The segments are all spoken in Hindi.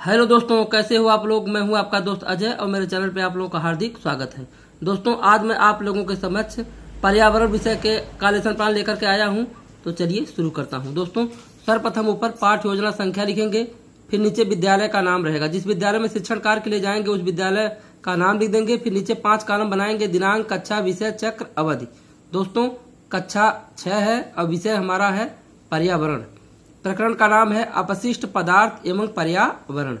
हेलो दोस्तों कैसे हो आप लोग मैं हूं आपका दोस्त अजय और मेरे चैनल पे आप लोगों का हार्दिक स्वागत है दोस्तों आज मैं आप लोगों के समक्ष पर्यावरण विषय के का प्लान लेकर के आया हूं तो चलिए शुरू करता हूं दोस्तों सर्वप्रथम ऊपर पाठ योजना संख्या लिखेंगे फिर नीचे विद्यालय का नाम रहेगा जिस विद्यालय में शिक्षण कार्य के लिए जाएंगे उस विद्यालय का नाम लिख देंगे फिर नीचे पांच कालम बनाएंगे दिनांक कक्षा विषय चक्र अवधि दोस्तों कक्षा छह है और विषय हमारा है पर्यावरण प्रकरण का नाम है अपशिष्ट पदार्थ एवं पर्यावरण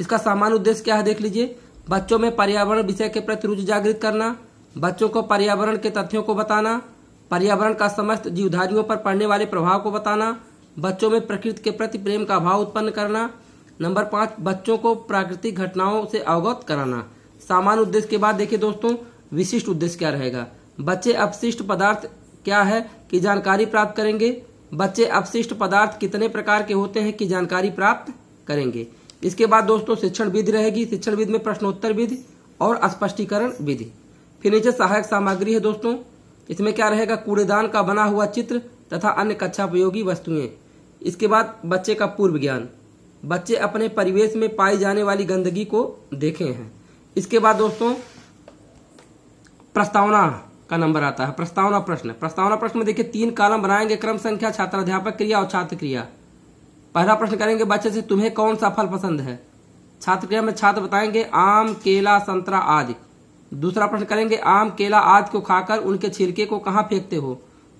इसका सामान्य उद्देश्य क्या है देख लीजिए बच्चों में पर्यावरण विषय के प्रति रुचि जागृत करना बच्चों को पर्यावरण के तथ्यों को बताना पर्यावरण का समस्त जीवधारियों पर पड़ने वाले प्रभाव को बताना बच्चों में प्रकृति के प्रति प्रेम का भाव उत्पन्न करना नंबर पांच बच्चों को प्राकृतिक घटनाओं से अवगत कराना सामान्य उद्देश्य के बाद देखिए दोस्तों विशिष्ट उद्देश्य क्या रहेगा बच्चे अपशिष्ट पदार्थ क्या है की जानकारी प्राप्त करेंगे बच्चे अपशिष्ट पदार्थ कितने प्रकार के होते हैं की जानकारी प्राप्त करेंगे इसके बाद दोस्तों शिक्षण विधि रहेगी शिक्षण विधि में प्रश्नोत्तर विधि और स्पष्टीकरण विधि फिर नीचे सहायक सामग्री है दोस्तों इसमें क्या रहेगा कूड़ेदान का बना हुआ चित्र तथा अन्य कक्षा उपयोगी वस्तुएं इसके बाद बच्चे का पूर्व ज्ञान बच्चे अपने परिवेश में पाई जाने वाली गंदगी को देखे हैं इसके बाद दोस्तों प्रस्तावना का नंबर आता है प्रस्तावना प्रश्न प्रस्तावना प्रश्न में देखिए तीन कालम बनाएंगे क्रम संख्या छात्र अध्यापक क्रिया और छात्र क्रिया पहला प्रश्न करेंगे बच्चे से तुम्हें कौन सा फल पसंद है छात्र क्रिया में छात्र बताएंगे आम केला संतरा आदि दूसरा प्रश्न करेंगे आम केला आदि को खाकर उनके छिलके को कहा फेंकते हो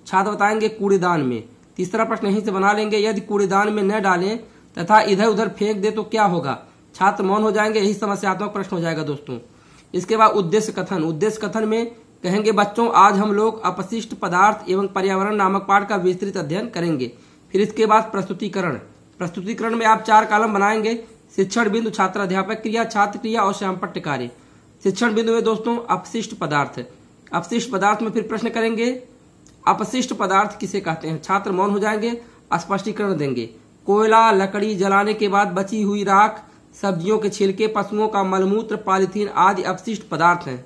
छात्र बताएंगे कूड़ेदान में तीसरा प्रश्न यहीं से बना लेंगे यदि कूड़ेदान में न डालें तथा इधर उधर फेंक दे तो क्या होगा छात्र मौन हो जाएंगे यही समस्यात्मक प्रश्न हो जाएगा दोस्तों इसके बाद उद्देश्य कथन उद्देश्य कथन में कहेंगे बच्चों आज हम लोग अपशिष्ट पदार्थ एवं पर्यावरण नामक पाठ का विस्तृत अध्ययन करेंगे फिर इसके बाद प्रस्तुतिकरण प्रस्तुतिकरण में आप चार कालम बनाएंगे शिक्षण बिंदु छात्र अध्यापक क्रिया छात्र क्रिया और पट्ट कार्य शिक्षण बिंदु में दोस्तों अपशिष्ट पदार्थ अपशिष्ट पदार्थ में फिर प्रश्न करेंगे अपशिष्ट पदार्थ किसे कहते हैं छात्र मौन हो जाएंगे स्पष्टीकरण देंगे कोयला लकड़ी जलाने के बाद बची हुई राख सब्जियों के छिलके पशुओं का मलमूत्र पॉलिथीन आदि अपशिष्ट पदार्थ हैं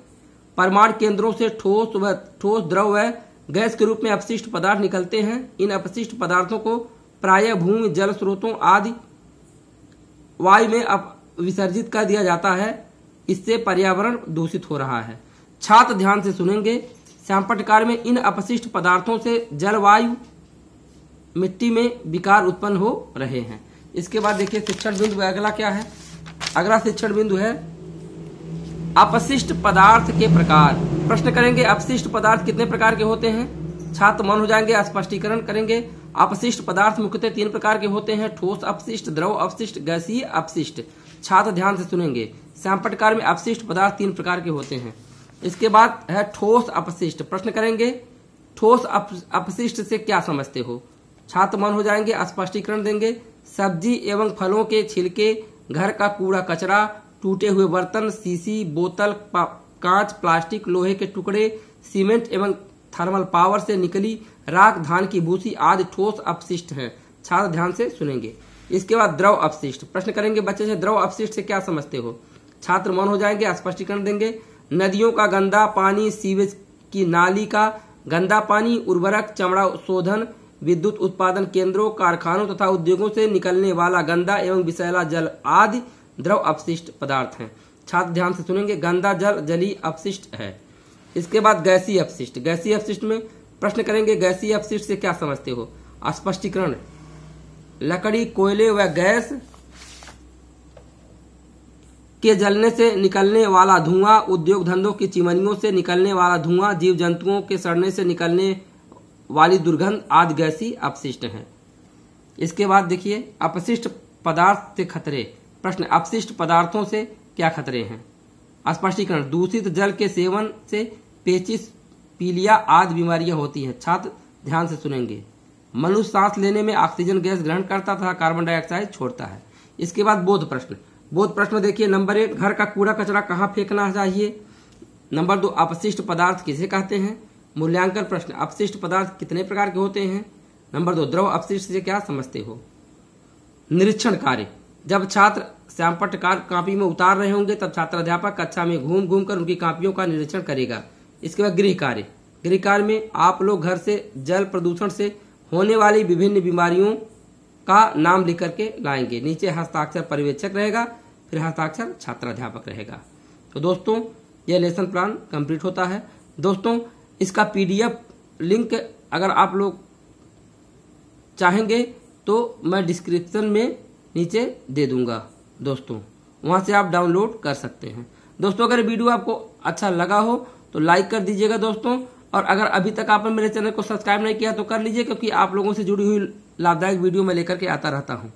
परमाणु केंद्रों से ठोस व ठोस द्रव व गैस के रूप में अपशिष्ट पदार्थ निकलते हैं इन अपशिष्ट पदार्थों को प्राय भूमि जल स्रोतों आदि वायु में विसर्जित कर दिया जाता है इससे पर्यावरण दूषित हो रहा है छात्र ध्यान से सुनेंगे श्यामपटकार में इन अपशिष्ट पदार्थों से जलवायु मिट्टी में विकार उत्पन्न हो रहे हैं इसके बाद देखिए शिक्षण बिंदु अगला क्या है अगला शिक्षण बिंदु है अपशिष्ट पदार्थ के प्रकार प्रश्न करेंगे अपशिष्ट पदार्थ कितने प्रकार के होते हैं छात्र मन हो जाएंगे स्पष्टीकरण करेंगे अपशिष्ट पदार्थ मुख्यतः तीन प्रकार के होते हैं ठोस अपशिष्ट द्रव अपशिष्ट गैसीय अपशिष्ट छात्र ध्यान से सुनेंगे श्यामपटकार में अपशिष्ट पदार्थ तीन प्रकार के होते हैं इसके बाद है ठोस अपशिष्ट प्रश्न करेंगे ठोस अपशिष्ट से क्या समझते हो छात्र मन हो जाएंगे स्पष्टीकरण देंगे सब्जी एवं फलों के छिलके घर का कूड़ा कचरा टूटे हुए बर्तन सीसी बोतल कांच प्लास्टिक लोहे के टुकड़े सीमेंट एवं थर्मल पावर से निकली राख धान की भूसी आदि ठोस अपशिष्ट हैं छात्र ध्यान से सुनेंगे इसके बाद द्रव अपशिष्ट प्रश्न करेंगे बच्चे से द्रव अपशिष्ट से क्या समझते हो छात्र मौन हो जाएंगे स्पष्टीकरण देंगे नदियों का गंदा पानी सीवेज की नाली का गंदा पानी उर्वरक चमड़ा शोधन विद्युत उत्पादन केंद्रों कारखानों तथा उद्योगों से निकलने वाला गंदा एवं विषैला जल आदि द्रव अपशिष्ट पदार्थ हैं छात्र ध्यान से सुनेंगे गंदा जल जली अपशिष्ट है इसके बाद गैसी अपशिष्ट गैसी अपशिष्ट में प्रश्न करेंगे गैसी अपशिष्ट से क्या समझते हो स्पष्टीकरण लकड़ी कोयले व गैस के जलने से निकलने वाला धुआं उद्योग धंधों की चिमनियों से निकलने वाला धुआं जीव जंतुओं के सड़ने से निकलने वाली दुर्गंध आदि गैसी अपशिष्ट हैं इसके बाद देखिए अपशिष्ट पदार्थ से खतरे प्रश्न अपशिष्ट पदार्थों से क्या खतरे हैं स्पष्टीकरण दूषित जल के सेवन से पेचिस पीलिया आदि बीमारियां होती हैं छात्र ध्यान से सुनेंगे मनुष्य सांस लेने में ऑक्सीजन गैस ग्रहण करता तथा कार्बन डाइऑक्साइड छोड़ता है इसके बाद बोध प्रश्न बोध प्रश्न देखिए नंबर एक घर का कूड़ा कचरा कहाँ फेंकना चाहिए नंबर दो अपशिष्ट पदार्थ किसे कहते हैं मूल्यांकन प्रश्न अपशिष्ट पदार्थ कितने प्रकार के होते हैं नंबर दो द्रव अपशिष्ट से क्या समझते हो निरीक्षण कार्य जब छात्र श्यामपट कापी में उतार रहे होंगे तब छात्र अध्यापक कक्षा में घूम घूम कर उनकी कापियों का निरीक्षण करेगा इसके बाद गृह कार्य गृह कार्य में आप लोग घर से जल प्रदूषण से होने वाली विभिन्न बीमारियों का नाम लिख करके लाएंगे नीचे हस्ताक्षर पर्यवेक्षक रहेगा फिर हस्ताक्षर छात्राध्यापक रहेगा तो दोस्तों यह लेसन प्लान कंप्लीट होता है दोस्तों इसका पीडीएफ लिंक अगर आप लोग चाहेंगे तो मैं डिस्क्रिप्शन में नीचे दे दूंगा दोस्तों वहां से आप डाउनलोड कर सकते हैं दोस्तों अगर वीडियो आपको अच्छा लगा हो तो लाइक कर दीजिएगा दोस्तों और अगर अभी तक आपने मेरे चैनल को सब्सक्राइब नहीं किया तो कर लीजिए क्योंकि आप लोगों से जुड़ी हुई लाभदायक वीडियो मैं लेकर के आता रहता हूँ